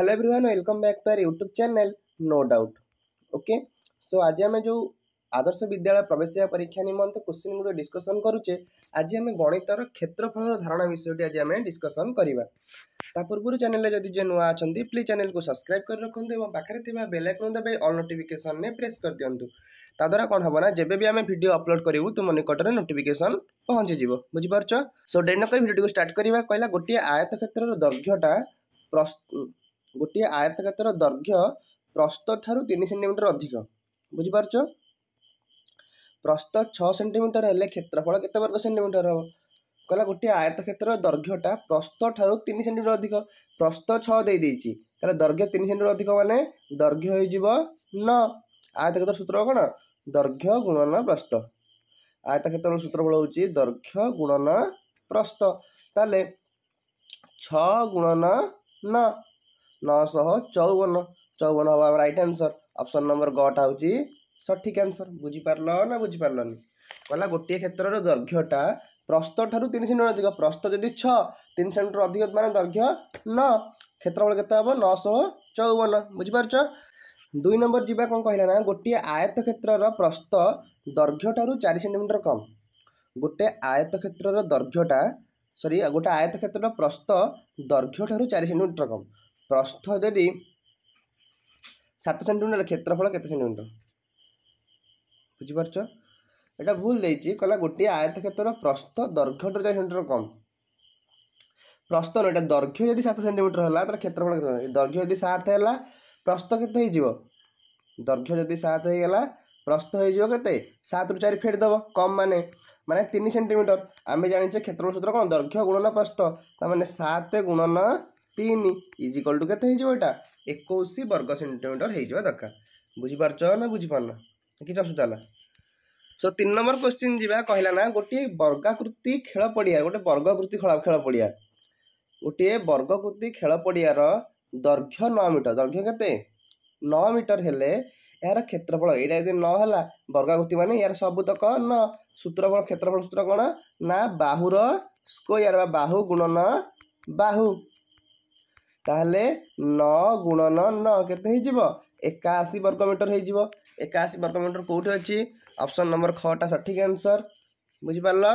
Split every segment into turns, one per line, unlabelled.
hello everyone welcome back to our YouTube channel no doubt okay so आज आम जो आदर्श विद्यालय प्रवेश परीक्षा निम्त क्वेश्चन गुड़ डिस्कसन करुचे आज आम गणितर क्षेत्रफल धारणा विषय आज आम डिस्कसन करवा पूर्व चैनल जदि जे नुआ अच्छा प्लीज चैनल को सब्सक्राइब कर रखुद और पाखे बेलैकन दबाई अल नोटिकेसन में प्रेस कर दिंतु ताद्वारा कौन हम ना जब भी आम भिड अपलोड करूँ तुम निकट निकटर नोटिफिकेसन पहुँचीज बुझिपार सो डेन कर भिडियो स्टार्ट करवा कहला गोटे आयत क्षेत्र दैर्घ्यटा ଗୋଟିଏ ଆୟତାକାତର ଦୈର୍ଘ୍ୟ ପ୍ରସ୍ତଠାରୁ ତିନି ସେଣ୍ଟିମିଟର ଅଧିକ ବୁଝିପାରୁଛ ପ୍ରସ୍ତ ଛଅ ସେଣ୍ଟିମିଟର ହେଲେ କ୍ଷେତ୍ରଫଳ କେତେ ବର୍ଗ ସେଣ୍ଟିମିଟର ହେବ କହିଲା ଗୋଟିଏ ଆୟତ କ୍ଷେତ୍ରର ଦୈର୍ଘ୍ୟଟା ପ୍ରସ୍ତଠାରୁ ତିନି ସେଣ୍ଟିମିଟର ଅଧିକ ପ୍ରସ୍ତ ଛଅ ଦେଇଦେଇଛି ତାହେଲେ ଦୈର୍ଘ୍ୟ ତିନି ସେଣ୍ଟିମିଟର ଅଧିକ ମାନେ ଦୈର୍ଘ୍ୟ ହୋଇଯିବ ନ ଆୟତ କ୍ଷେତ୍ର ସୂତ୍ର କ'ଣ ଦୈର୍ଘ୍ୟ ଗୁଣନ ପ୍ରସ୍ତ ଆୟତ କ୍ଷେତ୍ରର ସୂତ୍ରଫଳ ହେଉଛି ଦୈର୍ଘ୍ୟ ଗୁଣନ ପ୍ରସ୍ତ ତାହେଲେ ଛଅ ଗୁଣନ ନ ନଅଶହ ଚଉବନ ଚଉବନ ହେବ ଆମ ରାଇଟ୍ ଆନ୍ସର୍ ଅପସନ୍ ନମ୍ବର ଗଟା ହେଉଛି ସଠିକ୍ ଆନ୍ସର୍ ବୁଝିପାରିଲ ନା ବୁଝିପାରିଲନି ଗଲା ଗୋଟିଏ କ୍ଷେତ୍ରର ଦୈର୍ଘ୍ୟଟା ପ୍ରସ୍ତ ଠାରୁ ତିନି ସେଣ୍ଟିମିଟର ଅଧିକ ପ୍ରସ୍ତ ଯଦି ଛଅ ତିନି ସେଣ୍ଟିମିଟର ଅଧିକ ମାନେ ଦୈର୍ଘ୍ୟ ନଅ କ୍ଷେତ୍ରଫଳ କେତେ ହେବ ନଅଶହ ଚଉବନ ବୁଝିପାରୁଛ ଦୁଇ ନମ୍ବର ଯିବା କ'ଣ କହିଲା ନା ଗୋଟିଏ ଆୟତ କ୍ଷେତ୍ରର ପ୍ରସ୍ତ ଦୈର୍ଘ୍ୟ ଠାରୁ ଚାରି ସେଣ୍ଟିମିଟର କମ୍ ଗୋଟେ ଆୟତ କ୍ଷେତ୍ରର ଦୈର୍ଘ୍ୟଟା ସରି ଗୋଟେ ଆୟତ କ୍ଷେତ୍ରର ପ୍ରସ୍ତ ଦୈର୍ଘ୍ୟ ଠାରୁ ଚାରି ସେଣ୍ଟିମିଟର କମ୍ প্রস্থ যদি সাত সেটিমিটর ক্ষেত্রফল কত সেটিমিটর বুঝিপারছ এটা ভুল দিয়েছি কলা গোটিয়ে আয়ত ক্ষেত্রর প্রস্থ দৈর্ঘ্যটার চারি সেটিমিটর কম প্রস্থ নয় এটা দৈর্ঘ্য যদি সাত সেটিমিটর হল তাহলে ক্ষেত্রফল কত দৈর্ঘ্য যদি সাত হল প্রস্থ কত হয়ে দৈর্ঘ্য যদি সাত হয়ে গেল প্রস্থ হয়ে যাব কেতে সাত রু চারি ফেট দেব কম মানে মানে তিন সেটিমিটর আমি জানিছে ক্ষেত্রফল সূত্র কোণ দৈর্ঘ্য গুণন প্রস্থ তার মানে সাত গুণন তিন ইজিকল টু কেতে হয়ে যাব এটা একুশ বর্গ সেটিমিটর হয়ে যাওয়া দরকার বুঝিপারছ না বুঝিপারন কিছু অসুবিধা হল সো তিন নম্বর কোশ্চিন যা কহিলা না গোটিয়ে বর্গাকৃতি খেল পড়িয়া গোটে বর্গাকৃতি খেল পড়িয়া গোটিয়ে বর্গকৃতি খেল পড়িয়ার দৈর্ঘ্য ন মিটর দৈর্ঘ্য কেতে ন মিটর হলে এর ক্ষেত্রফল এইটা যদি নহলা বর্গাকৃতি মানে এর সবুতক ন সূত্রফল ক্ষেত্রফল সূত্র কোণ না বাহুর স্কোয়ার বা বাহু গুণন বাহু ତାହେଲେ ନଅ ଗୁଣନ ନଅ କେତେ ହେଇଯିବ ଏକାଅଶୀ ବର୍ଗମିଟର ହେଇଯିବ ଏକାଅଶୀ ବର୍ଗମିଟର କେଉଁଠି ଅଛି ଅପସନ୍ ନମ୍ବର ଖଟା ସଠିକ୍ ଆନ୍ସର୍ ବୁଝିପାରିଲ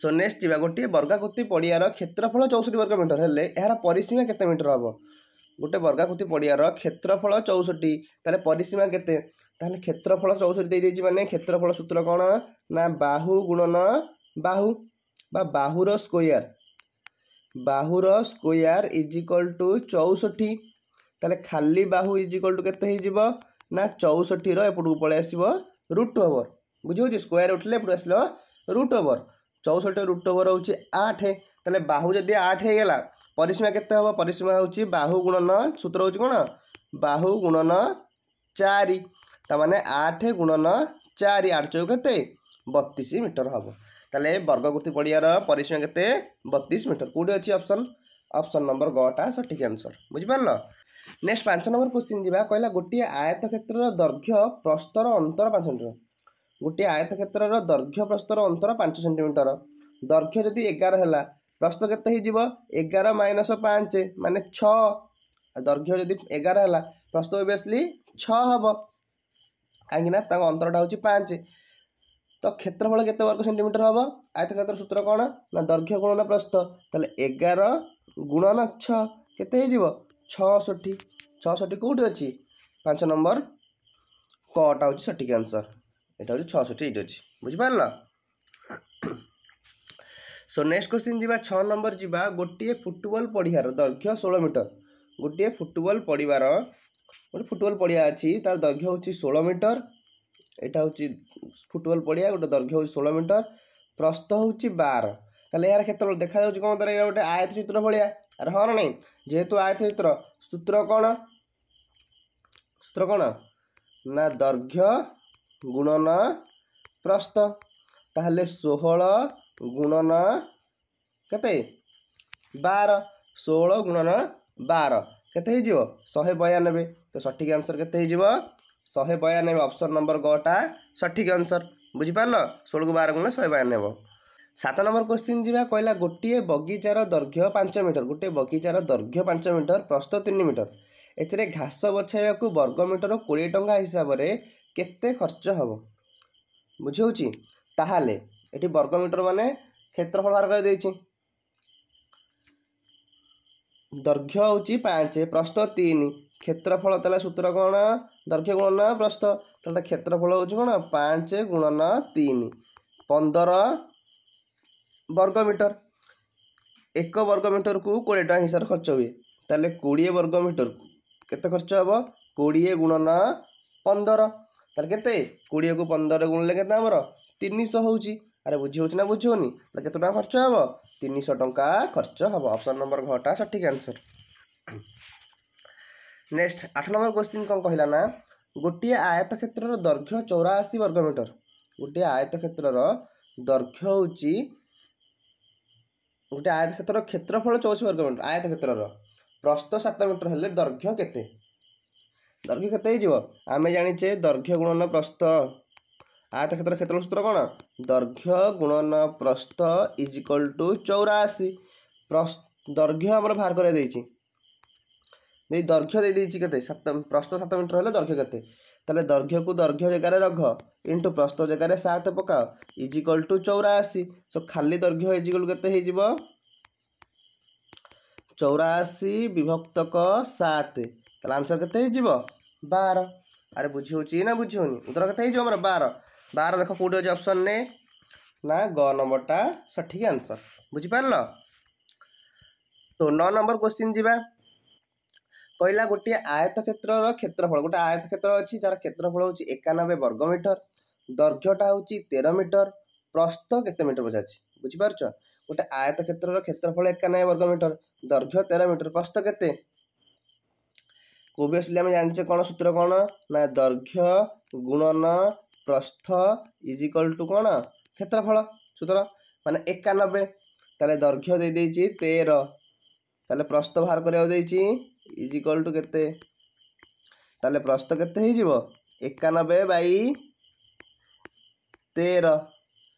ସୋ ନେକ୍ସଟ ଯିବା ଗୋଟିଏ ବର୍ଗାକୃତି ପଡ଼ିଆର କ୍ଷେତ୍ରଫଳ ଚଉଷଠି ବର୍ଗ ମିଟର ହେଲେ ଏହାର ପରିସୀମା କେତେ ମିଟର ହେବ ଗୋଟେ ବର୍ଗାକୃତି ପଡ଼ିଆର କ୍ଷେତ୍ରଫଳ ଚଉଷଠି ତାହେଲେ ପରିସୀମା କେତେ ତାହେଲେ କ୍ଷେତ୍ରଫଳ ଚଉଷଠି ଦେଇଦେଇଛି ମାନେ କ୍ଷେତ୍ରଫଳ ସୂତ୍ର କ'ଣ ନା ବାହୁ ଗୁଣନ ବାହୁ ବା ବାହୁର ସ୍କୋୟାର ବାହୁର ସ୍କୋୟାର ଇଜିକଲ୍ ଟୁ ଚଉଷଠି ତାହେଲେ ଖାଲି ବାହୁ ଇଜିକଲ୍ ଟୁ କେତେ ହେଇଯିବ ନା ଚଉଷଠିର ଏପଟକୁ ପଳେଇ ଆସିବ ରୁଟ୍ ଓଭର ବୁଝିହେଉଛି ସ୍କୋୟାର ଉଠିଲେ ଏପଟୁ ଆସିଲ ରୁଟ୍ ଓଭର ଚଉଷଠି ରୁଟ୍ ଓଭର ହେଉଛି ଆଠ ତାହେଲେ ବାହୁ ଯଦି ଆଠ ହେଇଗଲା ପରିସୀମା କେତେ ହେବ ପରିସୀମା ହେଉଛି ବାହୁ ଗୁଣନ ସୂତ୍ର ହେଉଛି କ'ଣ ବାହୁ ଗୁଣନ ଚାରି ତା'ମାନେ ଆଠ ଗୁଣନ ଚାରି ଆଠ ଚଉ କେତେ ବତିଶ ମିଟର ହେବ ତାହେଲେ ବର୍ଗକୃତି ପଡ଼ିଆର ପରିସୀମା କେତେ ବତିଶ ମିଟର କେଉଁଠି ଅଛି ଅପସନ୍ ଅପସନ୍ ନମ୍ବର ଗଟା ସଠିକ୍ ଆନ୍ସର୍ ବୁଝିପାରିଲ ନେକ୍ସଟ ପାଞ୍ଚ ନମ୍ବର କୋଶ୍ଚିନ୍ ଯିବା କହିଲା ଗୋଟିଏ ଆୟତ କ୍ଷେତ୍ରର ଦୈର୍ଘ୍ୟ ପ୍ରସ୍ତର ଅନ୍ତର ପାଞ୍ଚ ସେଣ୍ଟିମିଟର ଗୋଟିଏ ଆୟତ କ୍ଷେତ୍ରର ଦୈର୍ଘ୍ୟ ପ୍ରସ୍ତର ଅନ୍ତର ପାଞ୍ଚ ସେଣ୍ଟିମିଟର ଦୈର୍ଘ୍ୟ ଯଦି ଏଗାର ହେଲା ପ୍ରସ୍ତ କେତେ ହେଇଯିବ ଏଗାର ମାଇନସ୍ ପାଞ୍ଚ ମାନେ ଛଅ ଦୈର୍ଘ୍ୟ ଯଦି ଏଗାର ହେଲା ପ୍ରସ୍ତ ଓବିୟସଲି ଛଅ ହେବ କାହିଁକିନା ତାଙ୍କ ଅନ୍ତରଟା ହେଉଛି ପାଞ୍ଚ ତ କ୍ଷେତ୍ରଫଳ କେତେ ବର୍ଗ ସେଣ୍ଟିମିଟର ହେବ ଆୟତକ୍ଷେତ୍ର ସୂତ୍ର କ'ଣ ନା ଦୈର୍ଘ୍ୟ ଗୁଣନ ପ୍ରସ୍ଥ ତାହେଲେ ଏଗାର ଗୁଣନ ଛଅ କେତେ ହେଇଯିବ ଛଅଷଠି ଛଅଷଠି କେଉଁଠି ଅଛି ପାଞ୍ଚ ନମ୍ବର କଟା ହେଉଛି ସଠିକ୍ ଆନ୍ସର୍ ଏଇଟା ହେଉଛି ଛଅଷଠି ଏଇଠି ଅଛି ବୁଝିପାରିଲ ସୋ ନେକ୍ସଟ କ୍ୱେଶ୍ଚିନ୍ ଯିବା ଛଅ ନମ୍ବର ଯିବା ଗୋଟିଏ ଫୁଟବଲ୍ ପଡ଼ିଆର ଦୈର୍ଘ୍ୟ ଷୋହଳ ମିଟର ଗୋଟିଏ ଫୁଟବଲ୍ ପଡ଼ିବାର ଗୋଟେ ଫୁଟବଲ୍ ପଡ଼ିଆ ଅଛି ତା'ର ଦୈର୍ଘ୍ୟ ହେଉଛି ଷୋହଳ ମିଟର এটা হচ্ছে ফুটবল পড়িয়া গোটে দৈর্ঘ্য হচ্ছে ষোল মিটর প্রস্ত হচ্ছে বার তাহলে এর ক্ষেত্রে দেখা যাচ্ছে কোণ দ্বারা এটা গোটে আয়ত চিত্র ভাইয়া আর হ্যাঁ না নাই যেহেতু আয়ত চিত্র সূত্র কোণ সূত্র কোণ না দৈর্ঘ্য গুণন প্রস্ত তাহলে ষোহল গুণন কেতে বার ষোহল গুণন বার କେତେ ହେଇଯିବ ଶହେ ବୟାନବେ ତ ସଠିକ୍ ଆନ୍ସର୍ କେତେ ହେଇଯିବ ଶହେ ବୟାନବେ ଅପ୍ସନ୍ ନମ୍ବର ଗଟା ସଠିକ୍ ଆନ୍ସର୍ ବୁଝିପାରିଲ ଷୋହଳକୁ ବାର ଗୁଣ ଶହେ ବୟାନବେ ସାତ ନମ୍ବର କୋଶ୍ଚିନ୍ ଯିବା କହିଲା ଗୋଟିଏ ବଗିଚାର ଦୈର୍ଘ୍ୟ ପାଞ୍ଚ ମିଟର ଗୋଟିଏ ବଗିଚାର ଦୈର୍ଘ୍ୟ ପାଞ୍ଚ ମିଟର ପ୍ରସ୍ତ ତିନି ମିଟର ଏଥିରେ ଘାସ ବଛାଇବାକୁ ବର୍ଗ ମିଟର କୋଡ଼ିଏ ଟଙ୍କା ହିସାବରେ କେତେ ଖର୍ଚ୍ଚ ହେବ ବୁଝିହେଉଛି ତାହେଲେ ଏଠି ବର୍ଗ ମିଟର ମାନେ କ୍ଷେତ୍ରଫଳ ବାହାର କରିଦେଇଛି ଦୈର୍ଘ୍ୟ ହେଉଛି ପାଞ୍ଚ ପ୍ରସ୍ତ ତିନି କ୍ଷେତ୍ରଫଳ ତାହେଲେ ସୂତ୍ର କ'ଣ ଦୈର୍ଘ୍ୟ ଗୁଣନ ପ୍ରସ୍ଥ ତାହେଲେ କ୍ଷେତ୍ରଫଳ ହେଉଛି କ'ଣ ପାଞ୍ଚ ଗୁଣନ ତିନି ପନ୍ଦର ବର୍ଗମିଟର ଏକ ବର୍ଗମିଟରକୁ କୋଡ଼ିଏ ଟଙ୍କା ହିସାବରେ ଖର୍ଚ୍ଚ ହୁଏ ତାହେଲେ କୋଡ଼ିଏ ବର୍ଗମିଟରକୁ କେତେ ଖର୍ଚ୍ଚ ହେବ କୋଡ଼ିଏ ଗୁଣନ ପନ୍ଦର ତାହେଲେ କେତେ କୋଡ଼ିଏକୁ ପନ୍ଦର ଗୁଣିଲେ କେତେ ଆମର ତିନିଶହ ହେଉଛି ଆରେ ବୁଝି ହେଉଛି ନା ବୁଝି ହେଉନି ତାହେଲେ କେତେ ଟଙ୍କା ଖର୍ଚ୍ଚ ହେବ ତିନିଶହ ଟଙ୍କା ଖର୍ଚ୍ଚ ହେବ ଅପସନ୍ ନମ୍ବର ଘଟା ସଠିକ୍ ଆନ୍ସର୍ ନେକ୍ସଟ ଆଠ ନମ୍ବର କ୍ୱେଶ୍ଚିନ୍ କ'ଣ କହିଲା ନା ଗୋଟିଏ ଆୟତ କ୍ଷେତ୍ରର ଦୈର୍ଘ୍ୟ ଚଉରାଅଶୀ ବର୍ଗମିଟର ଗୋଟିଏ ଆୟତ କ୍ଷେତ୍ରର ଦୈର୍ଘ୍ୟ ହେଉଛି ଗୋଟେ ଆୟତ କ୍ଷେତ୍ରର କ୍ଷେତ୍ରଫଳ ଚଉରାଶୀ ବର୍ଗମିଟର ଆୟତ କ୍ଷେତ୍ରର ପ୍ରସ୍ତ ସାତ ମିଟର ହେଲେ ଦୈର୍ଘ୍ୟ କେତେ ଦୈର୍ଘ୍ୟ କେତେ ହେଇଯିବ ଆମେ ଜାଣିଛେ ଦୈର୍ଘ୍ୟ ଗୁଣନ ପ୍ରସ୍ତ ଆୟତ କ୍ଷେତ୍ର କ୍ଷେତ୍ର ସୂତ୍ର କ'ଣ ଦୈର୍ଘ୍ୟ ଗୁଣନ ପ୍ରସ୍ତ ଇଜ୍ ଇକ୍ୱାଲ୍ ଟୁ ଚଉରାଅଶୀ ପ୍ରସ୍ ଦୈର୍ଘ୍ୟ ଆମର ବାହାର କରାଯାଇଛି ଯଦି ଦୈର୍ଘ୍ୟ ଦେଇଦେଇଛି କେତେ ସାତ ପ୍ରସ୍ତ ସାତ ମିଟର ହେଲେ ଦୈର୍ଘ୍ୟ କେତେ ତାହେଲେ ଦୈର୍ଘ୍ୟକୁ ଦୈର୍ଘ୍ୟ ଜାଗାରେ ରଘ ଇଣ୍ଟୁ ପ୍ରସ୍ତ ଜାଗାରେ ସାତ ପକାଅ ଇଜିକଲ୍ ଟୁ ଚଉରାଅଶୀ ସୋ ଖାଲି ଦୈର୍ଘ୍ୟ ଇଜିକଲ୍ କେତେ ହେଇଯିବ ଚଉରାଅଶୀ ବିଭକ୍ତକ ସାତ ତାହେଲେ ଆନ୍ସର୍ କେତେ ହେଇଯିବ ବାର ଆରେ ବୁଝି ହେଉଛି ନା ବୁଝି ହେଉନି ଉତ୍ତର କେତେ ହେଇଯିବ ଆମର ବାର ବାର ଦେଖ କେଉଁଠି ଅଛି ଅପସନ୍ ନେ ନା ଗ ନମ୍ବରଟା ସଠିକ୍ ଆନ୍ସର୍ ବୁଝିପାରିଲ তো ନଅ ନମ୍ବର କୋଶ୍ଚିନ୍ ଯିବା କହିଲା ଗୋଟିଏ ଆୟତ କ୍ଷେତ୍ରର କ୍ଷେତ୍ରଫଳ ଗୋଟେ ଆୟତ କ୍ଷେତ୍ର ଅଛି ଯାହାର କ୍ଷେତ୍ରଫଳ ହେଉଛି ଏକାନବେ ବର୍ଗ ମିଟର ଦୈର୍ଘ୍ୟଟା ହେଉଛି ତେର ମିଟର ପ୍ରସ୍ତ କେତେ ମିଟର ପଚାରିଛି ବୁଝିପାରୁଛ ଗୋଟେ ଆୟତ କ୍ଷେତ୍ରର କ୍ଷେତ୍ରଫଳ ଏକାନବେ ବର୍ଗ ମିଟର ଦୈର୍ଘ୍ୟ ତେର ମିଟର ପ୍ରସ୍ତ କେତେ କୋଭିୟସ୍ଲି ଆମେ ଜାଣିଛେ କ'ଣ ସୂତ୍ର କ'ଣ ନା ଦୈର୍ଘ୍ୟ ଗୁଣନ ପ୍ରସ୍ଥ ଇଜ୍ ଇକ୍ୱାଲ୍ ଟୁ କ'ଣ କ୍ଷେତ୍ରଫଳ ସୂତ୍ର ମାନେ ଏକାନବେ ତାହେଲେ ଦୈର୍ଘ୍ୟ ଦେଇଦେଇଛି ତେର ତାହେଲେ ପ୍ରସ୍ତ ବାହାର କରିବାକୁ ଦେଇଛି ଇଜ୍ ଇକ୍ୱାଲ୍ ଟୁ କେତେ ତାହେଲେ ପ୍ରସ୍ତ କେତେ ହେଇଯିବ ଏକାନବେ ବାଇ ତେର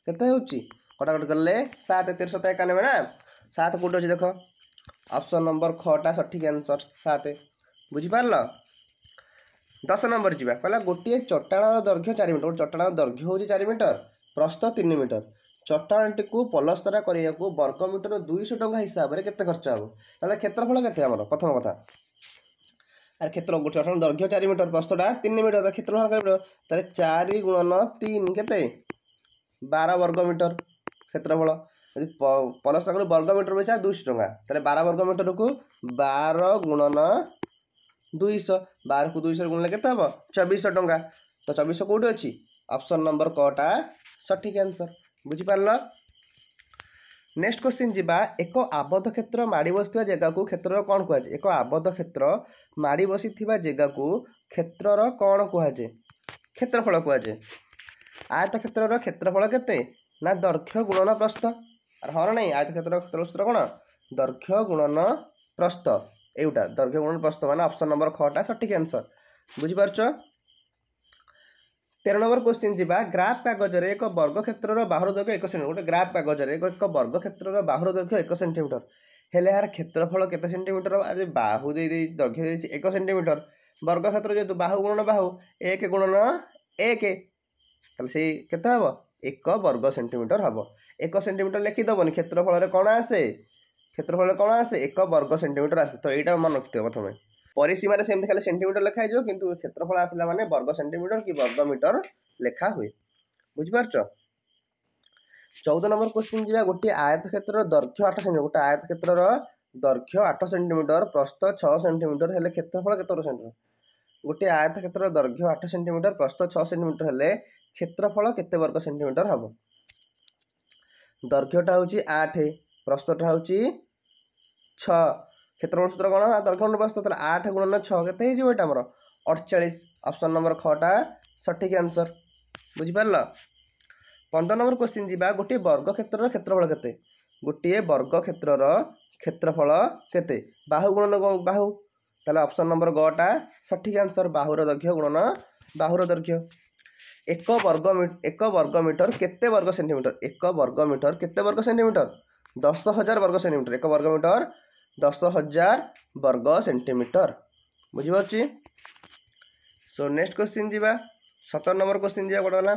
କେତେ ହେଉଛି କଟାକଟି କଲେ ସାତ ତେର ସତ ଏକାନବେ ନା ସାତ କେଉଁଠି ଅଛି ଦେଖ ଅପସନ୍ ନମ୍ବର ଖଟା ସଠିକ୍ ଆନ୍ସର୍ ସାତ ବୁଝିପାରିଲ ଦଶ ନମ୍ବର ଯିବା କହିଲା ଗୋଟିଏ ଚଟାଣର ଦୈର୍ଘ୍ୟ ଚାରି ମିଟର ଗୋଟେ ଚଟାଣର ଦୈର୍ଘ୍ୟ ହେଉଛି ଚାରି ମିଟର ପ୍ରସ୍ତ ତିନି ମିଟର ଚଟାଣଟିକୁ ପଲସ୍ତରା କରିବାକୁ ବର୍ଗ ମିଟର ଦୁଇଶହ ଟଙ୍କା ହିସାବରେ କେତେ ଖର୍ଚ୍ଚ ହେବ ତାହେଲେ କ୍ଷେତ୍ରଫଳ କେତେ ଆମର ପ୍ରଥମ କଥା আর ক্ষেত্র গোটি অর্থাৎ দৈর্ঘ্য চারি মিটর প্রস্তটা তিন মিটর ক্ষেত্র বাହାର କରିବ তাহলে চারি গুণন তিন কেতে বার বর্গ মিটর ক্ষেত্রফল যদি পঞ্চাশ টাকার বর্গ মিটর পিছা দুইশ টাকা তাহলে বার বর্গ মিটরকু বার গুণন দুইশ বারকু দুইশ গুণলে কেতে হব চবিশ টাকা তো চবিশ কোটি অপশন নম্বর কটা সঠিক আনসর বুঝিপারল ନେକ୍ସଟ କ୍ୱେଶ୍ଚିନ୍ ଯିବା ଏକ ଆବଦ୍ଧ କ୍ଷେତ୍ର ମାଡ଼ି ବସିଥିବା ଜାଗାକୁ କ୍ଷେତ୍ରର କ'ଣ କୁହାଯାଏ ଏକ ଆବଦ୍ଧ କ୍ଷେତ୍ର ମାଡ଼ି ବସିଥିବା ଜାଗାକୁ କ୍ଷେତ୍ରର କ'ଣ କୁହାଯାଏ କ୍ଷେତ୍ରଫଳ କୁହାଯାଏ ଆୟତ କ୍ଷେତ୍ରର କ୍ଷେତ୍ରଫଳ କେତେ ନା ଦକ୍ଷ ଗୁଣନ ପ୍ରସ୍ତ ହଁ ନା ନାହିଁ ଆୟତ କ୍ଷେତ୍ର କ୍ଷେତ୍ର କ'ଣ ଦକ୍ଷ ଗୁଣନ ପ୍ରସ୍ତ ଏଇଟା ଦକ୍ଷ ଗୁଣନ ପ୍ରସ୍ତ ମାନେ ଅପସନ୍ ନମ୍ବର ଖଟା ସଠିକ୍ ଆନ୍ସର୍ ବୁଝିପାରୁଛ ତେର ନମ୍ବର କ୍ୱେଶ୍ଚିନ୍ ଯିବା ଗ୍ରାଫ୍ କାଗଜରେ ଏକ ବର୍ଗକ୍ଷେତ୍ରର ବାହୁର ଦୈର୍ଘ୍ୟ ଏକ ସେଣ୍ଟିମିଟର ଗୋଟେ ଗ୍ରାଫ୍ କାଗଜରେ ଏକ ବର୍ଗକ୍ଷେତ୍ରର ବାହୁର ଦୈର୍ଘ୍ୟ ଏକ ସେଣ୍ଟିମିଟର ହେଲେ ଏହାର କ୍ଷେତ୍ରଫଳ କେତେ ସେଣ୍ଟିମିଟର ବାହୁ ଦେଇ ଦେଇ ଦୈର୍ଘ୍ୟ ଦେଇଛି ଏକ ସେଣ୍ଟିମିଟର ବର୍ଗକ୍ଷେତ୍ର ଯେହେତୁ ବାହୁ ଗୁଣନ ବାହୁ ଏକ ଗୁଣନ ଏକ ତାହେଲେ ସେଇ କେତେ ହେବ ଏକ ବର୍ଗ ସେଣ୍ଟିମିଟର ହେବ ଏକ ସେଣ୍ଟିମିଟର ଲେଖିଦେବନି କ୍ଷେତ୍ରଫଳରେ କ'ଣ ଆସେ କ୍ଷେତ୍ରଫଳରେ କ'ଣ ଆସେ ଏକ ବର୍ଗ ସେଣ୍ଟିମିଟର ଆସେ ତ ଏଇଟା ମନେ ରଖିଥିବ ପ୍ରଥମେ ପରିସୀମାରେ ସେମିତି ଖାଲି ସେଣ୍ଟିମିଟର ଲେଖା ହେଇଯିବ କିନ୍ତୁ କ୍ଷେତ୍ରଫଳ ଆସିଲା ମାନେ ବର୍ଗ ସେଣ୍ଟିମିଟର କି ବର୍ଗ ମିଟର ଲେଖା ହୁଏ ବୁଝିପାରୁଛ ଚଉଦ ନମ୍ବର କୋଶ୍ଚିନ୍ ଯିବା ଗୋଟିଏ ଆୟତ କ୍ଷେତ୍ରର ଦୈର୍ଘ୍ୟ ଆଠ ସେଣ୍ଟିମିଟର ଗୋଟେ ଆୟତ କ୍ଷେତ୍ରର ଦୈର୍ଘ୍ୟ ଆଠ ସେଣ୍ଟିମିଟର ପ୍ରସ୍ତ ଛଅ ସେଣ୍ଟିମିଟର ହେଲେ କ୍ଷେତ୍ରଫଳ କେତେ ସେଣ୍ଟିମିଟର ଗୋଟିଏ ଆୟତ କ୍ଷେତ୍ରର ଦୈର୍ଘ୍ୟ ଆଠ ସେଣ୍ଟିମିଟର ପ୍ରସ୍ତ ଛଅ ସେଣ୍ଟିମିଟର ହେଲେ କ୍ଷେତ୍ରଫଳ କେତେ ବର୍ଗ ସେଣ୍ଟିମିଟର ହେବ ଦୈର୍ଘ୍ୟଟା ହେଉଛି ଆଠ ପ୍ରସ୍ତଟା ହେଉଛି ଛଅ କ୍ଷେତ୍ରଫଳ ସୂତ୍ର କ'ଣ ଦୈର୍ଘ୍ୟ ଅନୁପ୍ରସ୍ଥ ତାହେଲେ ଆଠ ଗୁଣନ ଛଅ କେତେ ହେଇଯିବ ଏଇଟା ଆମର ଅଠଚାଳିଶ ଅପସନ୍ ନମ୍ବର ଖଟା ସଠିକ୍ ଆନ୍ସର୍ ବୁଝିପାରିଲ ପନ୍ଦର ନମ୍ବର କୋଶ୍ଚିନ୍ ଯିବା ଗୋଟିଏ ବର୍ଗକ୍ଷେତ୍ରର କ୍ଷେତ୍ରଫଳ କେତେ ଗୋଟିଏ ବର୍ଗକ୍ଷେତ୍ରର କ୍ଷେତ୍ରଫଳ କେତେ ବାହୁ ଗୁଣନ ବାହୁ ତାହେଲେ ଅପସନ୍ ନମ୍ବର ଗଟା ସଠିକ୍ ଆନ୍ସର୍ ବାହୁର ଦୈର୍ଘ୍ୟ ଗୁଣନ ବାହୁର ଦୈର୍ଘ୍ୟ ଏକ ବର୍ଗ ଏକ ବର୍ଗ ମିଟର କେତେ ବର୍ଗ ସେଣ୍ଟିମିଟର ଏକ ବର୍ଗ ମିଟର କେତେ ବର୍ଗ ସେଣ୍ଟିମିଟର ଦଶ ହଜାର ବର୍ଗ ସେଣ୍ଟିମିଟର ଏକ ବର୍ଗ ମିଟର ଦଶ ହଜାର ବର୍ଗ ସେଣ୍ଟିମିଟର ବୁଝିପାରୁଛି ସୋ ନେକ୍ସଟ କ୍ୱେଶ୍ଚିନ୍ ଯିବା ସତର ନମ୍ବର କ୍ୱେଶ୍ଚିନ୍ ଯିବା ଗୋଟେ ହେଲା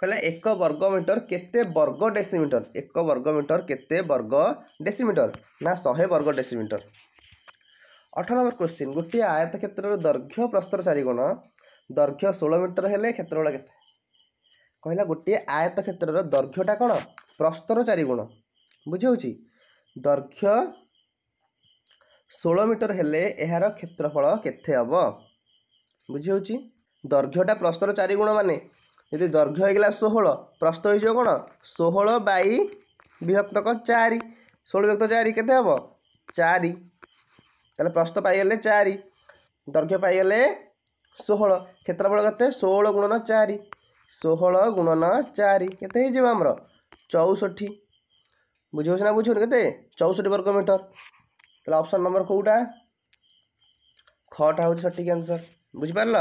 କହିଲା ଏକ ବର୍ଗ ମିଟର କେତେ ବର୍ଗ ଡେସିମିଟର ଏକ ବର୍ଗ ମିଟର କେତେ ବର୍ଗ ଡେସିମିଟର ନା ଶହେ ବର୍ଗ ଡେସିମିଟର ଅଠର ନମ୍ବର କ୍ୱେଶ୍ଚିନ୍ ଗୋଟିଏ ଆୟତ କ୍ଷେତ୍ରର ଦୈର୍ଘ୍ୟ ପ୍ରସ୍ତର ଚାରିଗୁଣ ଦୈର୍ଘ୍ୟ ଷୋହଳ ମିଟର ହେଲେ କ୍ଷେତ୍ରଫଳ କେତେ କହିଲା ଗୋଟିଏ ଆୟତ କ୍ଷେତ୍ରର ଦୈର୍ଘ୍ୟଟା କ'ଣ ପ୍ରସ୍ତର ଚାରିଗୁଣ ବୁଝି ହେଉଛି ଦୈର୍ଘ୍ୟ ଷୋହଳ ମିଟର ହେଲେ ଏହାର କ୍ଷେତ୍ରଫଳ କେତେ ହେବ ବୁଝିହେଉଛି ଦୈର୍ଘ୍ୟଟା ପ୍ରସ୍ତର ଚାରିଗୁଣ ମାନେ ଯଦି ଦୈର୍ଘ୍ୟ ହେଇଗଲା ଷୋହଳ ପ୍ରସ୍ତ ହେଇଯିବ କ'ଣ ଷୋହଳ ବାଇ ବିଭକ୍ତକ ଚାରି ଷୋହଳ ବିଭକ୍ତ ଚାରି କେତେ ହେବ ଚାରି ତାହେଲେ ପ୍ରସ୍ତ ପାଇଗଲେ ଚାରି ଦୈର୍ଘ୍ୟ ପାଇଗଲେ ଷୋହଳ କ୍ଷେତ୍ରଫଳ କେତେ ଷୋହଳ ଗୁଣନ ଚାରି ଷୋହଳ ଗୁଣନ ଚାରି କେତେ ହେଇଯିବ ଆମର ଚଉଷଠି ବୁଝିବ ସିନା ବୁଝିବନି କେତେ ଚଉଷଠି ବର୍ଗ ମିଟର ତାହେଲେ ଅପସନ୍ ନମ୍ବର କେଉଁଟା ଖଟା ହେଉଛି ସଠିକ୍ ଆନ୍ସର୍ ବୁଝିପାରିଲ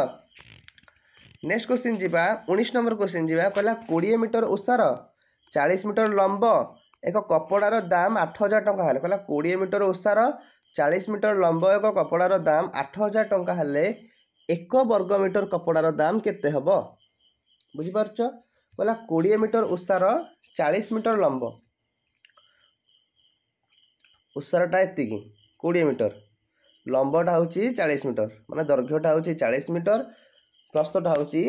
ନେକ୍ସଟ କୋଶ୍ଚିନ୍ ଯିବା ଉଣେଇଶ ନମ୍ବର କୋଶ୍ଚିନ୍ ଯିବା କହିଲା କୋଡ଼ିଏ ମିଟର ଓସାର ଚାଳିଶ ମିଟର ଲମ୍ବ ଏକ କପଡ଼ାର ଦାମ ଆଠ ହଜାର ଟଙ୍କା ହେଲେ କହିଲା କୋଡ଼ିଏ ମିଟର ଓସାର ଚାଳିଶ ମିଟର ଲମ୍ବ ଏକ କପଡ଼ାର ଦାମ ଆଠ ହଜାର ଟଙ୍କା ହେଲେ ଏକ ବର୍ଗ ମିଟର କପଡ଼ାର ଦାମ କେତେ ହେବ ବୁଝିପାରୁଛ କହିଲା କୋଡ଼ିଏ ମିଟର ଓସାର ଚାଳିଶ ମିଟର ଲମ୍ବ ଉସାରଟା ଏତିକି କୋଡ଼ିଏ ମିଟର ଲମ୍ବଟା ହେଉଛି ଚାଳିଶ ମିଟର ମାନେ ଦୈର୍ଘ୍ୟଟା ହେଉଛି ଚାଳିଶ ମିଟର ପ୍ରସ୍ତଟା ହେଉଛି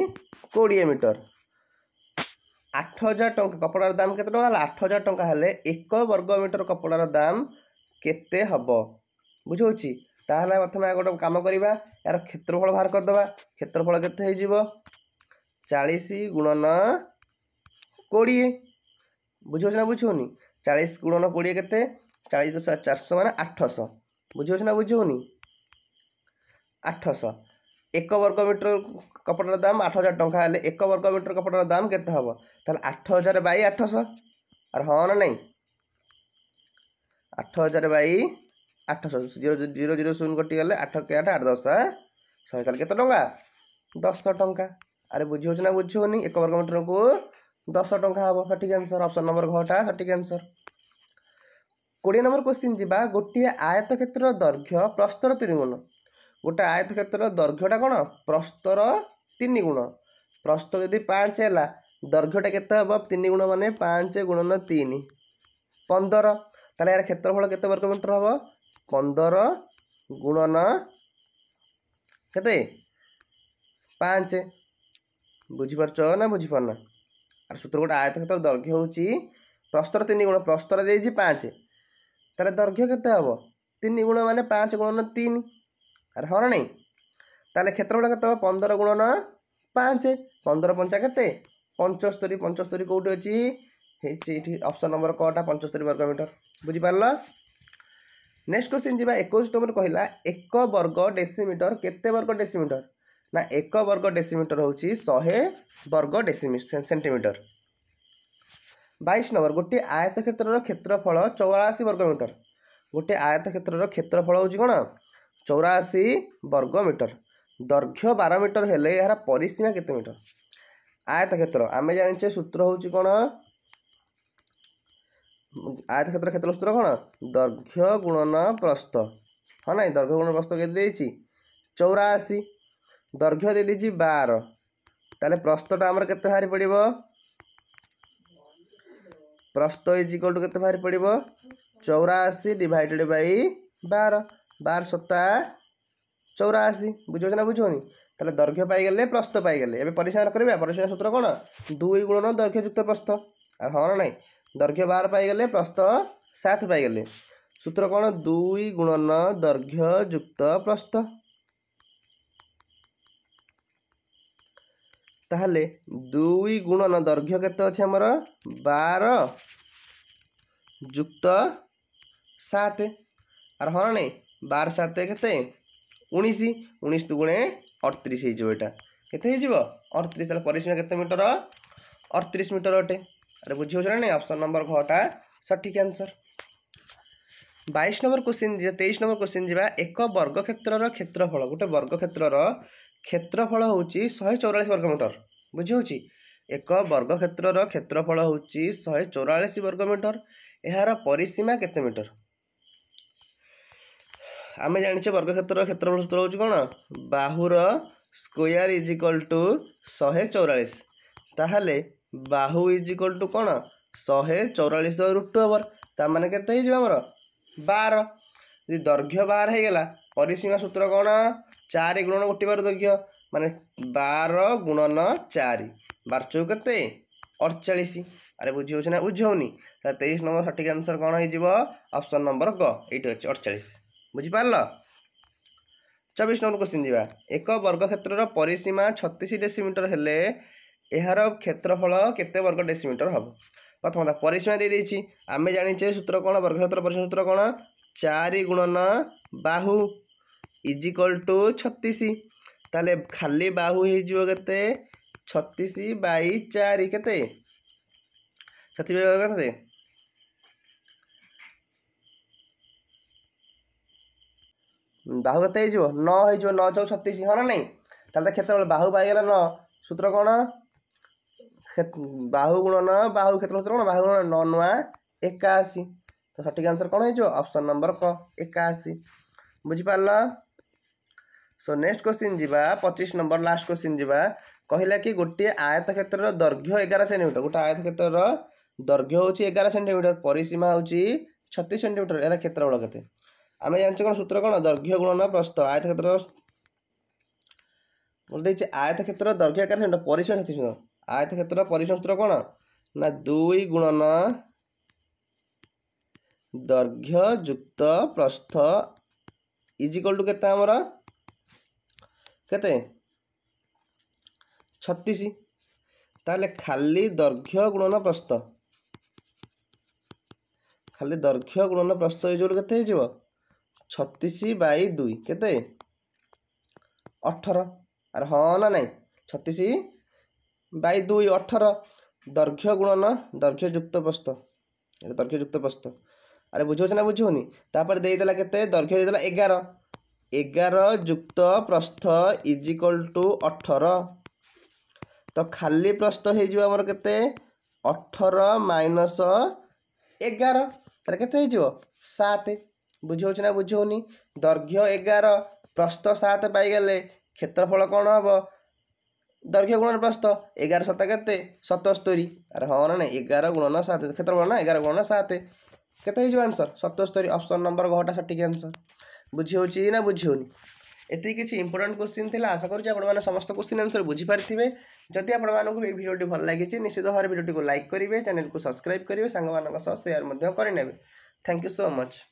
କୋଡ଼ିଏ ମିଟର ଆଠ ହଜାର ଟଙ୍କା କପଡ଼ାର ଦାମ କେତେ ଟଙ୍କା ହେଲା ଆଠ ହଜାର ଟଙ୍କା ହେଲେ ଏକ ବର୍ଗ ମିଟର କପଡ଼ାର ଦାମ କେତେ ହେବ ବୁଝାଉଛି ତାହେଲେ ପ୍ରଥମେ ଗୋଟେ କାମ କରିବା ଏହାର କ୍ଷେତ୍ରଫଳ ବାହାର କରିଦେବା କ୍ଷେତ୍ରଫଳ କେତେ ହେଇଯିବ ଚାଳିଶ ଗୁଣନ କୋଡ଼ିଏ ବୁଝାଉଛି ନା ବୁଝାଉନି ଚାଳିଶ ଗୁଣନ କୋଡ଼ିଏ କେତେ ଚାଳିଶ ଦଶ ଚାରିଶହ ମାନେ ଆଠଶହ ବୁଝିହେଉଛି ନା ବୁଝିହେଉନି ଆଠଶହ ଏକ ବର୍ଗ ମିଟର କପଡ଼ାର ଦାମ ଆଠ ହଜାର ଟଙ୍କା ହେଲେ ଏକ ବର୍ଗ ମିଟର କପଡ଼ାର ଦାମ କେତେ ହେବ ତାହେଲେ ଆଠ ହଜାର ବାଇ ଆଠଶହ ଆରେ ହଁ ନା ନାହିଁ ଆଠ ହଜାର ବାଇ ଆଠଶହ ଜିରୋ ଜିରୋ ଜିରୋ ଶୂନ କଟିଗଲେ ଆଠ କେ ଆଠ ଆଠ ଦଶ ଶହେ ତାହେଲେ କେତେ ଟଙ୍କା ଦଶ ଟଙ୍କା ଆରେ ବୁଝିହେଉଛି ନା ବୁଝି ହେଉନି ଏକ ବର୍ଗ ମିଟରକୁ ଦଶ ଟଙ୍କା ହେବ ସଠିକ୍ ଆନ୍ସର୍ ଅପସନ୍ ନମ୍ବର ଘଟା ସଠିକ୍ ଆନ୍ସର୍ କୋଡ଼ିଏ ନମ୍ବର କୋଶ୍ଚିନ୍ ଯିବା ଗୋଟିଏ ଆୟତକ୍ଷେତ୍ରର ଦୈର୍ଘ୍ୟ ପ୍ରସ୍ତର ତିନି ଗୁଣ ଗୋଟେ ଆୟତକ୍ଷେତ୍ରର ଦୈର୍ଘ୍ୟଟା କ'ଣ ପ୍ରସ୍ତର ତିନି ଗୁଣ ପ୍ରସ୍ତ ଯଦି ପାଞ୍ଚ ହେଲା ଦୈର୍ଘ୍ୟଟା କେତେ ହେବ ତିନି ଗୁଣ ମାନେ ପାଞ୍ଚ ଗୁଣନ ତିନି ପନ୍ଦର ତାହେଲେ ଏହାର କ୍ଷେତ୍ରଫଳ କେତେ ବର୍ଗ ମିଟର ହେବ ପନ୍ଦର ଗୁଣନ କେତେ ପାଞ୍ଚ ବୁଝିପାରୁଛ ନା ବୁଝିପାରୁନ ଆର ସୂତ୍ର ଗୋଟେ ଆୟତକ୍ଷେତ୍ର ଦୈର୍ଘ୍ୟ ହେଉଛି ପ୍ରସ୍ତର ତିନି ଗୁଣ ପ୍ରସ୍ତର ଦେଇଛି ପାଞ୍ଚ তার দৈর্ঘ্য কেতে হব তিন গুণ মানে পাঁচ গুণন তিন আর হর নাই তাহলে ক্ষেত্রফল কেতে হব পনেরো গুণন পাঁচ পনেরো পঞ্চা কেতে পঞ্চস্তরি পঞ্চস্তরি কোটি অছি ହେଇଛି ଏଇଠି ଅପସନ୍ ନମ୍ବର କଟା ପଞ୍ଚସ୍ତରୀ ବର୍ଗ ମିଟର ବୁଝିପାରିଲ ନେକ୍ସଟ କ୍ୱେଶ୍ଚିନ୍ ଯିବା ଏକୋଇଶ ନମ୍ବର କହିଲା ଏକ ବର୍ଗ ଡେସିମିଟର କେତେ ବର୍ଗ ଡେସିମିଟର ନା ଏକ ବର୍ଗ ଡେସିମିଟର ହେଉଛି ଶହେ ବର୍ଗ ଡେସିମି ସେଣ୍ଟିମିଟର বাইশ নম্বর ଗୋଟିଏ ଆୟତ କ୍ଷେତ୍ରର କ୍ଷେତ୍ରଫଳ ଚଉରାଅଶୀ ବର୍ଗମିଟର ଗୋଟିଏ ଆୟତ କ୍ଷେତ୍ରର କ୍ଷେତ୍ରଫଳ ହେଉଛି କ'ଣ ଚଉରାଅଶୀ ବର୍ଗମିଟର ଦୈର୍ଘ୍ୟ ବାର ମିଟର ହେଲେ ଏହାର ପରିସୀମା କେତେ ମିଟର ଆୟତ କ୍ଷେତ୍ର ଆମେ ଜାଣିଛେ ସୂତ୍ର ହେଉଛି କ'ଣ ଆୟତ କ୍ଷେତ୍ର କ୍ଷେତ୍ର ସୂତ୍ର କ'ଣ ଦୈର୍ଘ୍ୟ ଗୁଣନ ପ୍ରସ୍ତ ହଁ ନାଇଁ ଦୈର୍ଘ୍ୟ ଗୁଣନ ପ୍ରସ୍ତ କେତେ ଦେଇଛି ଚଉରାଅଶୀ ଦୈର୍ଘ୍ୟ ଦେଇଦେଇଛି ବାର ତାହେଲେ ପ୍ରସ୍ତଟା ଆମର କେତେ ବାହାରି ପଡ଼ିବ প্রস্থ ইজিকল টু কেতে বাহারি পড়ব চৌরাশি ডিভাইডেড বাই বার বার সতা চৌরাশি বুঝছ না বুঝনি তাহলে দৈর্ঘ্য পাইগলে প্রস্থ পাইগলে এবার পরিসীমা করবে পরিসীমা সূত্র কোণ দুই গুণন দৈর্ঘ্য যুক্ত প্রস্থ আর হ্যাঁ না নাই দৈর্ঘ্য বার পাইগলে প্রস্থ সাত পাইগলে সূত্র কোণ দুই গুণন দৈর্ঘ্য যুক্ত প্রস্থ তাহলে 2 গুণন দরগ্য ক্ষেত্র আছে আমরা 12 যুক্ত 7 আর হননি 12 7 কেতে 19 19 গুণ 38 হিজো এটা কতে হিজিব 38 পারিসমা কত মিটার 38 মিটার अटे আরে বুঝছনা নাই অপশন নাম্বার ঘটা সঠিক অ্যানসার 22 নম্বর কোশ্চেন যে 23 নম্বর কোশ্চেন জিবা এক বর্গক্ষেত্রর ক্ষেত্রফল গটে বর্গক্ষেত্রর କ୍ଷେତ୍ରଫଳ ହେଉଛି ଶହେ ଚଉରାଳିଶ ବର୍ଗ ମିଟର ବୁଝିହେଉଛି ଏକ ବର୍ଗକ୍ଷେତ୍ରର କ୍ଷେତ୍ରଫଳ ହେଉଛି ଶହେ ଚଉରାଳିଶ ବର୍ଗ ମିଟର ଏହାର ପରିସୀମା କେତେ ମିଟର ଆମେ ଜାଣିଛେ ବର୍ଗକ୍ଷେତ୍ରର କ୍ଷେତ୍ରଫଳ ସୂତ୍ର ହେଉଛି କ'ଣ ବାହୁର ସ୍କୋୟାର ଇଜିକ୍ୱାଲ ଟୁ ଶହେ ଚଉରାଳିଶ ତାହେଲେ ବାହୁ ଇଜିକ୍ୱାଲ ଟୁ କ'ଣ ଶହେ ଚଉରାଳିଶ ରୁଟ୍ ଟୁ ଓଭର ତା ମାନେ କେତେ ହେଇଯିବ ଆମର ବାର ଯଦି ଦୈର୍ଘ୍ୟ ବାର ହେଇଗଲା ପରିସୀମା ସୂତ୍ର କ'ଣ ଚାରି ଗୁଣନ ଗୋଟିବାର ଦୈର୍ଘ୍ୟ ମାନେ ବାର ଗୁଣନ ଚାରି ବାର ଚଉ କେତେ ଅଡ଼ଚାଳିଶ ଆରେ ବୁଝି ହେଉଛି ନା ବୁଝି ହେଉନି ତାହେଲେ ତେଇଶ ନମ୍ବର ସଠିକ୍ ଆନ୍ସର୍ କ'ଣ ହେଇଯିବ ଅପସନ୍ ନମ୍ବର କ ଏଇଠି ଅଛି ଅଡ଼ଚାଳିଶ ବୁଝିପାରିଲ ଚବିଶ ନମ୍ବର କୋଶ୍ଚିନ୍ ଯିବା ଏକ ବର୍ଗକ୍ଷେତ୍ରର ପରିସୀମା ଛତିଶ ଡେସିମିଟର ହେଲେ ଏହାର କ୍ଷେତ୍ରଫଳ କେତେ ବର୍ଗ ଡେସିମିଟର ହେବ ପ୍ରଥମ କଥା ପରିସୀମା ଦେଇଦେଇଛି ଆମେ ଜାଣିଛେ ସୂତ୍ର କ'ଣ ବର୍ଗକ୍ଷେତ୍ର ପରିସୀମା ସୂତ୍ର କ'ଣ ଚାରି ଗୁଣନ ବାହୁ ইজিকল টু ছତିଶ ତାହେଲେ ଖାଲି ବାହୁ ହେଇଯିବ କେତେ ଛତିଶ ବାଇ ଚାରି କେତେ ଛତିଶ କେତେ ବାହୁ କେତେ ହେଇଯିବ ନଅ ହେଇଯିବ ନଅ ଚଉ ଛତିଶ ହଁ ନା ନାହିଁ ତାହେଲେ କ୍ଷେତ୍ରଫଳ ବାହୁ ପାଇଗଲା ନଅ ସୂତ୍ର କ'ଣ ବାହୁ ଗୁଣନ ବାହୁ କ୍ଷେତ୍ର ସୂତ୍ର କ'ଣ ବାହୁ ଗୁଣ ନଅ ନୂଆ ଏକାଅଶୀ ତ ସଠିକ୍ ଆନ୍ସର୍ କ'ଣ ହେଇଯିବ ଅପସନ୍ ନମ୍ବର କ ଏକାଅଶୀ ବୁଝିପାରିଲ সো নেক্সট কোশ্চিন যা পঁচিশ নম্বর লাস্ট কোশ্চিন যা কহিলা কি গোটিয়ে আয়তক্ষেত্রর দৈর্ঘ্য এগার সেটিমিটর গোটে আয়তক্ষেত্রর দৈর্ঘ্য হচ্ছে এগার সেটিমিটর পরিসীমা হচ্ছে ছত্রিশ সেটিমিটর এর ক্ষেত্রফল কেতে আমি জানিছো কোণ সূত্র কোণ দৈর্ঘ্য গুণন প্রস্থ আয়তক্ষেত্র বলতেছি আয়তক্ষেত্র দৈর্ঘ্য এগার সেমিটর পরিসীমা ছত্রিশ মিটার আয়তক্ষেত্র পরিসীমা সূত্র কোণ না দুই গুণন দৈর্ঘ্য যুক্ত প্রস্থ ইজিকল টু কেতে আমার କେତେ ଛତିଶ ତାହେଲେ ଖାଲି ଦୈର୍ଘ୍ୟ ଗୁଣନ ପ୍ରସ୍ତ ଖାଲି ଦୈର୍ଘ୍ୟ ଗୁଣନ ପ୍ରସ୍ତ ହେଇଯିବ କେତେ ହେଇଯିବ ଛତିଶ ବାଇ ଦୁଇ କେତେ ଅଠର ଆରେ ହଁ ନା ନାହିଁ ଛତିଶ ବାଇ ଦୁଇ ଅଠର ଦୈର୍ଘ୍ୟ ଗୁଣନ ଦୈର୍ଘ୍ୟଯୁକ୍ତ ପ୍ରସ୍ତ ଏଇଟା ଦୈର୍ଘ୍ୟଯୁକ୍ତ ପ୍ରସ୍ତ ଆରେ ବୁଝାଉଛି ନା ବୁଝଉନି ତାପରେ ଦେଇଦେଲା କେତେ ଦୈର୍ଘ୍ୟ ଦେଇଦେଲା ଏଗାର ଏଗାର ଯୁକ୍ତ ପ୍ରସ୍ଥ ଇଜ୍ ଇକ୍ୱାଲ୍ ଟୁ ଅଠର ତ ଖାଲି ପ୍ରସ୍ଥ ହେଇଯିବ ଆମର କେତେ ଅଠର ମାଇନସ୍ ଏଗାର ତାହେଲେ କେତେ ହେଇଯିବ ସାତ ବୁଝାଉଛି ନା ବୁଝାଉନି ଦୈର୍ଘ୍ୟ ଏଗାର ପ୍ରସ୍ଥ ସାତ ପାଇଗଲେ କ୍ଷେତ୍ରଫଳ କ'ଣ ହେବ ଦୈର୍ଘ୍ୟ ଗୁଣନ ପ୍ରସ୍ଥ ଏଗାର ସତ କେତେ ସତସ୍ତରୀ ଆରେ ହଁ ନା ନାହିଁ ଏଗାର ଗୁଣନ ସାତ କ୍ଷେତ୍ରଫଳ ନା ଏଗାର ଗୁଣନ ସାତ କେତେ ହେଇଯିବ ଆନ୍ସର ସତସ୍ତରୀ ଅପସନ୍ ନମ୍ବର ଘଟା ସଠିକ୍ ଆନ୍ସର ବୁଝି ହେଉଛି ନା ବୁଝି ହେଉନି ଏତିକି କିଛି ଇମ୍ପୋର୍ଟାଣ୍ଟ କୋଶ୍ଚିନ୍ ଥିଲା ଆଶା କରୁଛି ଆପଣମାନେ ସମସ୍ତ କୋଶ୍ଚିନ୍ ଆନ୍ସର୍ ବୁଝିପାରିଥିବେ ଯଦି ଆପଣମାନଙ୍କୁ ଏଇ ଭିଡ଼ିଓଟି ଭଲ ଲାଗିଛି ନିଶ୍ଚିତ ଭାବରେ ଭିଡ଼ିଓଟିକୁ ଲାଇକ୍ କରିବେ ଚ୍ୟାନେଲକୁ ସବସ୍କ୍ରାଇବ୍ କରିବେ ସାଙ୍ଗମାନଙ୍କ ସହ ସେୟାର ମଧ୍ୟ କରିନେବେ ଥ୍ୟାଙ୍କ ୟୁ ସୋ ମଚ୍